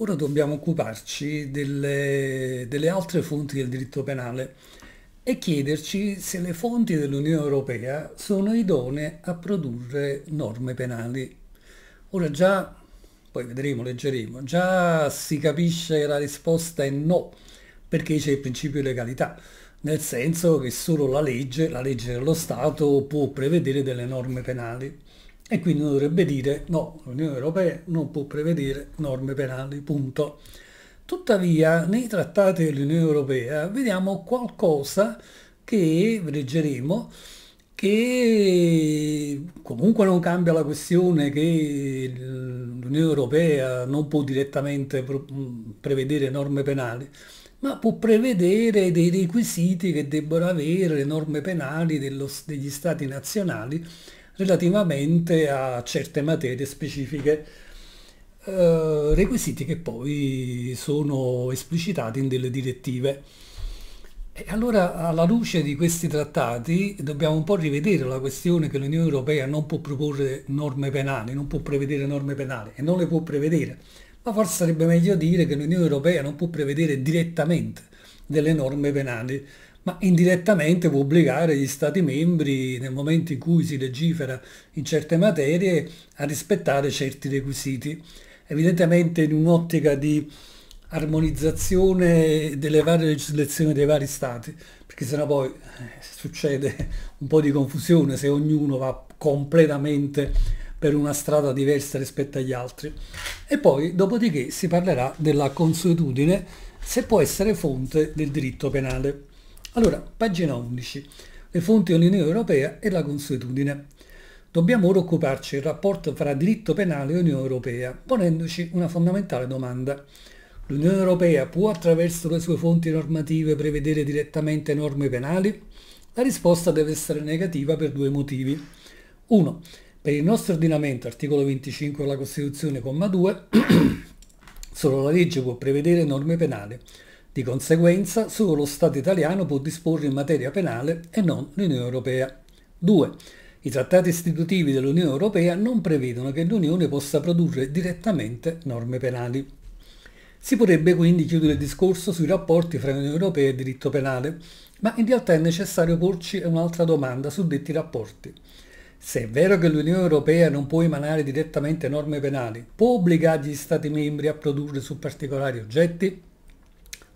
Ora dobbiamo occuparci delle, delle altre fonti del diritto penale e chiederci se le fonti dell'Unione Europea sono idonee a produrre norme penali. Ora già, poi vedremo, leggeremo, già si capisce che la risposta è no, perché c'è il principio di legalità, nel senso che solo la legge, la legge dello Stato, può prevedere delle norme penali e quindi uno dovrebbe dire no, l'Unione Europea non può prevedere norme penali, punto. Tuttavia nei trattati dell'Unione Europea vediamo qualcosa che leggeremo che comunque non cambia la questione che l'Unione Europea non può direttamente mm, prevedere norme penali, ma può prevedere dei requisiti che debbono avere le norme penali dello, degli stati nazionali relativamente a certe materie specifiche, eh, requisiti che poi sono esplicitati in delle direttive. E allora, alla luce di questi trattati, dobbiamo un po' rivedere la questione che l'Unione Europea non può proporre norme penali, non può prevedere norme penali e non le può prevedere. Ma forse sarebbe meglio dire che l'Unione Europea non può prevedere direttamente delle norme penali ma indirettamente può obbligare gli Stati membri, nel momento in cui si legifera in certe materie, a rispettare certi requisiti. Evidentemente in un'ottica di armonizzazione delle varie legislazioni dei vari Stati, perché sennò poi eh, succede un po' di confusione se ognuno va completamente per una strada diversa rispetto agli altri. E poi, dopodiché, si parlerà della consuetudine se può essere fonte del diritto penale. Allora, pagina 11. Le fonti dell'Unione Europea e la consuetudine. Dobbiamo ora occuparci del rapporto fra diritto penale e Unione Europea, ponendoci una fondamentale domanda. L'Unione Europea può attraverso le sue fonti normative prevedere direttamente norme penali? La risposta deve essere negativa per due motivi. 1. Per il nostro ordinamento, articolo 25 della Costituzione, comma 2, solo la legge può prevedere norme penali. Di conseguenza solo lo Stato italiano può disporre in materia penale e non l'Unione Europea. 2. I trattati istitutivi dell'Unione Europea non prevedono che l'Unione possa produrre direttamente norme penali. Si potrebbe quindi chiudere il discorso sui rapporti fra Unione Europea e diritto penale, ma in realtà è necessario porci un'altra domanda su detti rapporti. Se è vero che l'Unione Europea non può emanare direttamente norme penali, può obbligare gli Stati membri a produrre su particolari oggetti?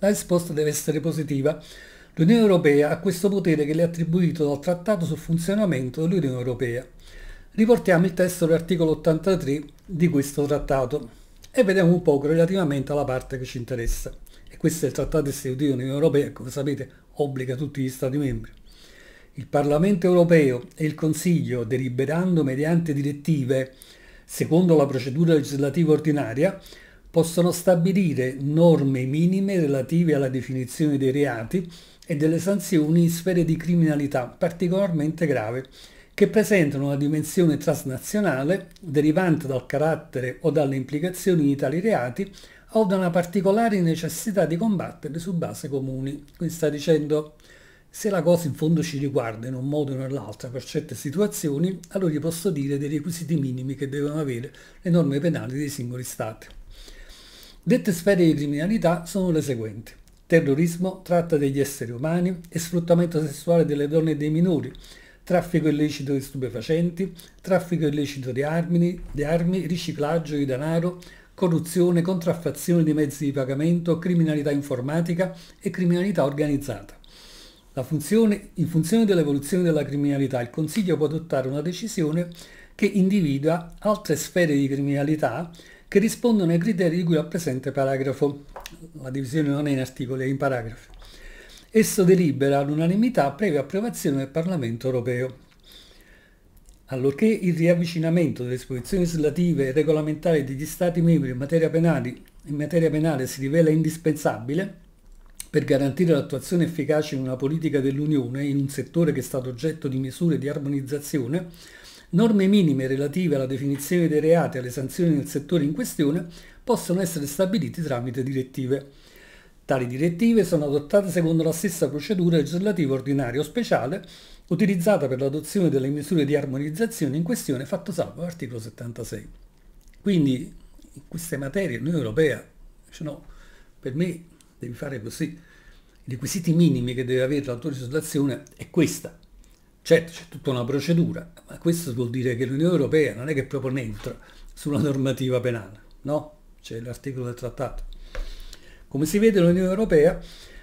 La risposta deve essere positiva. L'Unione Europea ha questo potere che le è attribuito dal Trattato sul funzionamento dell'Unione Europea. Riportiamo il testo dell'articolo 83 di questo trattato e vediamo un poco relativamente alla parte che ci interessa. E questo è il Trattato istitutivo dell'Unione Europea, come sapete obbliga tutti gli Stati membri. Il Parlamento europeo e il Consiglio, deliberando mediante direttive, secondo la procedura legislativa ordinaria, possono stabilire norme minime relative alla definizione dei reati e delle sanzioni in sfere di criminalità particolarmente grave, che presentano una dimensione transnazionale derivante dal carattere o dalle implicazioni di tali reati o da una particolare necessità di combatterli su base comuni. Quindi sta dicendo se la cosa in fondo ci riguarda in un modo o nell'altro per certe situazioni, allora gli posso dire dei requisiti minimi che devono avere le norme penali dei singoli stati. Dette sfere di criminalità sono le seguenti. Terrorismo, tratta degli esseri umani e sfruttamento sessuale delle donne e dei minori, traffico illecito di stupefacenti, traffico illecito di armi, di armi riciclaggio di denaro, corruzione, contraffazione di mezzi di pagamento, criminalità informatica e criminalità organizzata. Funzione, in funzione dell'evoluzione della criminalità, il Consiglio può adottare una decisione che individua altre sfere di criminalità che rispondono ai criteri di cui al presente paragrafo. La divisione non è in articoli, è in paragrafi. Esso delibera all'unanimità previa approvazione del Parlamento europeo allorché il riavvicinamento delle disposizioni legislative e regolamentari degli Stati membri in materia, penale, in materia penale si rivela indispensabile per garantire l'attuazione efficace di una politica dell'Unione in un settore che è stato oggetto di misure di armonizzazione, norme minime relative alla definizione dei reati e alle sanzioni nel settore in questione possono essere stabilite tramite direttive. Tali direttive sono adottate secondo la stessa procedura legislativa ordinaria o speciale utilizzata per l'adozione delle misure di armonizzazione in questione fatto salvo l'articolo 76. Quindi in queste materie l'Unione Europea dice no, per me devi fare così. I requisiti minimi che deve avere la tua legislazione è questa. Certo, c'è tutta una procedura, questo vuol dire che l'Unione Europea non è che proprio entra sulla mm. normativa penale, no? C'è l'articolo del trattato. Come si vede l'Unione Europea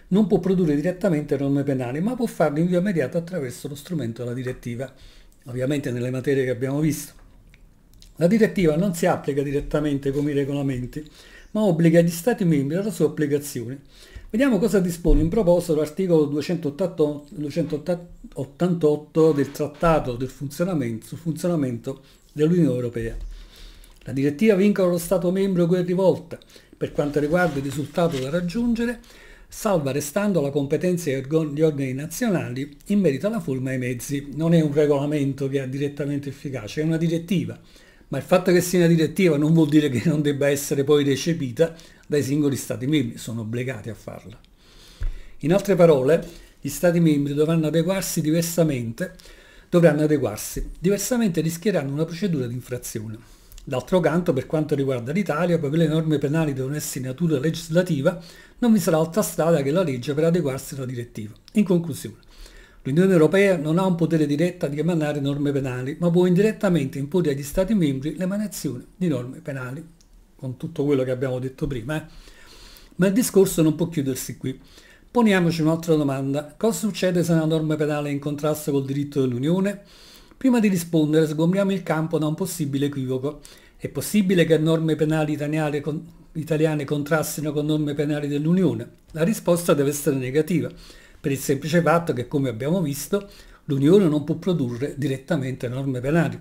non può produrre direttamente norme penali, ma può farlo in via immediata attraverso lo strumento della direttiva, ovviamente nelle materie che abbiamo visto. La direttiva non si applica direttamente come i regolamenti, ma obbliga gli Stati membri alla sua applicazione Vediamo cosa dispone in proposito l'articolo 288 del Trattato del funzionamento, sul funzionamento dell'Unione Europea. La direttiva vincola lo Stato membro cui è rivolta per quanto riguarda il risultato da raggiungere, salva restando la competenza degli organi nazionali in merito alla forma e ai mezzi. Non è un regolamento che ha direttamente efficacia, è una direttiva, ma il fatto che sia una direttiva non vuol dire che non debba essere poi recepita dai singoli Stati membri, sono obbligati a farla. In altre parole, gli Stati membri dovranno adeguarsi diversamente, dovranno adeguarsi, diversamente rischieranno una procedura di infrazione. D'altro canto, per quanto riguarda l'Italia, poiché le norme penali devono essere di natura legislativa, non vi sarà altra strada che la legge per adeguarsi alla direttiva. In conclusione, l'Unione Europea non ha un potere diretto di emanare norme penali, ma può indirettamente imporre agli Stati membri l'emanazione di norme penali con tutto quello che abbiamo detto prima, eh? ma il discorso non può chiudersi qui. Poniamoci un'altra domanda. Cosa succede se una norma penale è in contrasto col diritto dell'Unione? Prima di rispondere sgombriamo il campo da un possibile equivoco. È possibile che norme penali italiane, con, italiane contrastino con norme penali dell'Unione? La risposta deve essere negativa, per il semplice fatto che, come abbiamo visto, l'Unione non può produrre direttamente norme penali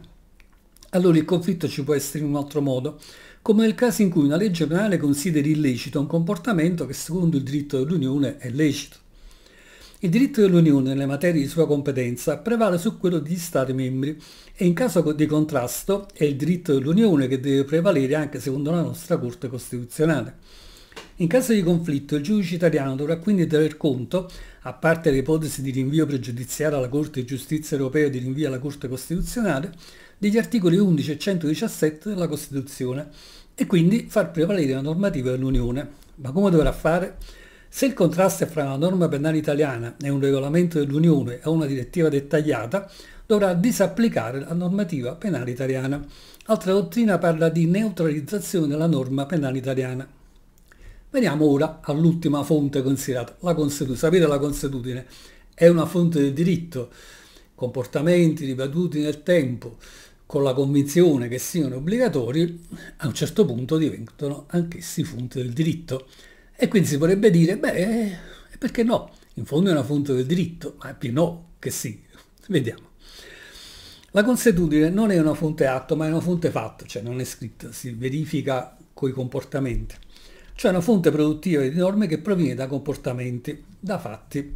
allora il conflitto ci può essere in un altro modo, come nel caso in cui una legge penale consideri illecito un comportamento che secondo il diritto dell'Unione è lecito. Il diritto dell'Unione nelle materie di sua competenza prevale su quello degli Stati membri e in caso di contrasto è il diritto dell'Unione che deve prevalere anche secondo la nostra Corte Costituzionale. In caso di conflitto il giudice italiano dovrà quindi tener conto, a parte l'ipotesi di rinvio pregiudiziale alla Corte di Giustizia europea e di rinvio alla Corte Costituzionale, degli articoli 11 e 117 della Costituzione e quindi far prevalere la normativa dell'Unione. Ma come dovrà fare? Se il contrasto è fra una norma penale italiana e un regolamento dell'Unione o una direttiva dettagliata, dovrà disapplicare la normativa penale italiana. Altra dottrina parla di neutralizzazione della norma penale italiana. Veniamo ora all'ultima fonte considerata, la Costituzione. Sapete la Costituzione è una fonte del diritto, comportamenti ripetuti nel tempo, con la convinzione che siano obbligatori, a un certo punto diventano anch'essi fonte del diritto. E quindi si potrebbe dire, beh, eh, perché no? In fondo è una fonte del diritto, ma più no che sì. Vediamo. La consuetudine non è una fonte atto, ma è una fonte fatto, cioè non è scritta, si verifica coi comportamenti. Cioè una fonte produttiva di norme che proviene da comportamenti, da fatti.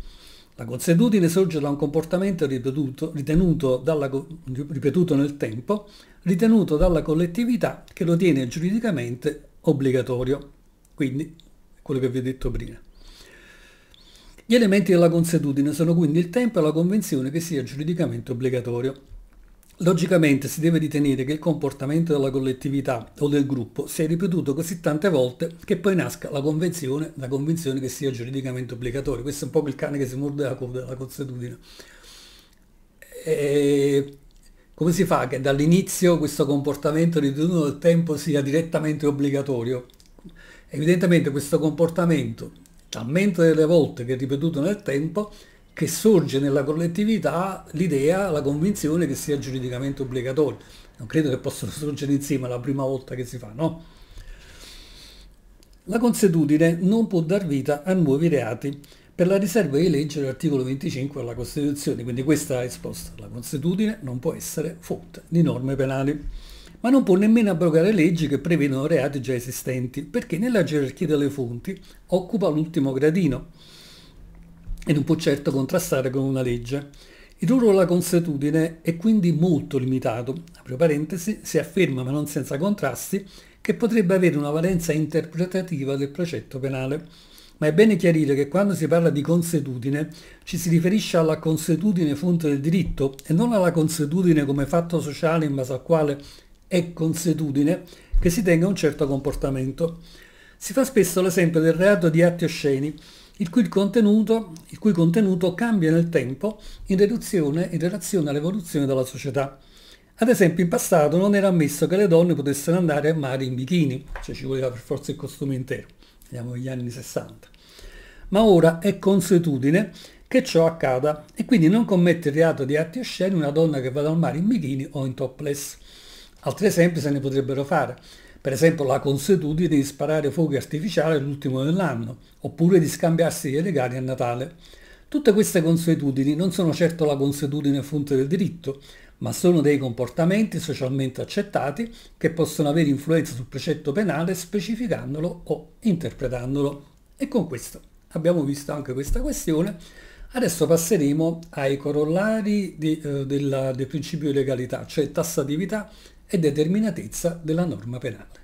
La consuetudine sorge da un comportamento ripetuto, dalla, ripetuto nel tempo, ritenuto dalla collettività che lo tiene giuridicamente obbligatorio. Quindi, quello che vi ho detto prima. Gli elementi della consuetudine sono quindi il tempo e la convenzione che sia giuridicamente obbligatorio. Logicamente si deve ritenere che il comportamento della collettività o del gruppo sia ripetuto così tante volte che poi nasca la convenzione, la convinzione che sia giuridicamente obbligatoria. Questo è un po' il cane che si morde la, co- la consuetudine. E come si fa che dall'inizio questo comportamento ritenuto del tempo sia direttamente obbligatorio? Evidentemente questo comportamento, talmente delle volte che è ripetuto nel tempo, che sorge nella collettività l'idea, la convinzione che sia giuridicamente obbligatorio. Non credo che possano sorgere insieme la prima volta che si fa, no? La consuetudine non può dar vita a nuovi reati per la riserva di legge dell'articolo 25 della Costituzione, quindi questa è risposta. La consuetudine non può essere fonte di norme penali, ma non può nemmeno abrogare leggi che prevedono reati già esistenti, perché nella gerarchia delle fonti occupa l'ultimo gradino e non può certo contrastare con una legge. Il ruolo della consuetudine è quindi molto limitato, apro parentesi, si afferma ma non senza contrasti, che potrebbe avere una valenza interpretativa del precetto penale. Ma è bene chiarire che quando si parla di consuetudine ci si riferisce alla consuetudine fonte del diritto e non alla consuetudine come fatto sociale in base al quale è consuetudine che si tenga un certo comportamento. Si fa spesso l'esempio del reato di atti osceni, il cui contenuto, il cui contenuto cambia nel tempo in, in relazione all'evoluzione della società. Ad esempio in passato non era ammesso che le donne potessero andare a mare in bikini, cioè ci voleva per forza il costume intero, vediamo gli anni 60. Ma ora è consuetudine che ciò accada e quindi non commette il reato di atti osceni una donna che vada al mare in bikini o in topless. Altri esempi se ne potrebbero fare per esempio la consuetudine di sparare fuochi artificiali l'ultimo dell'anno, oppure di scambiarsi dei regali a Natale. Tutte queste consuetudini non sono certo la consuetudine fonte del diritto, ma sono dei comportamenti socialmente accettati che possono avere influenza sul precetto penale specificandolo o interpretandolo. E con questo abbiamo visto anche questa questione. Adesso passeremo ai corollari di, eh, della, del principio di legalità, cioè tassatività e determinatezza della norma penale.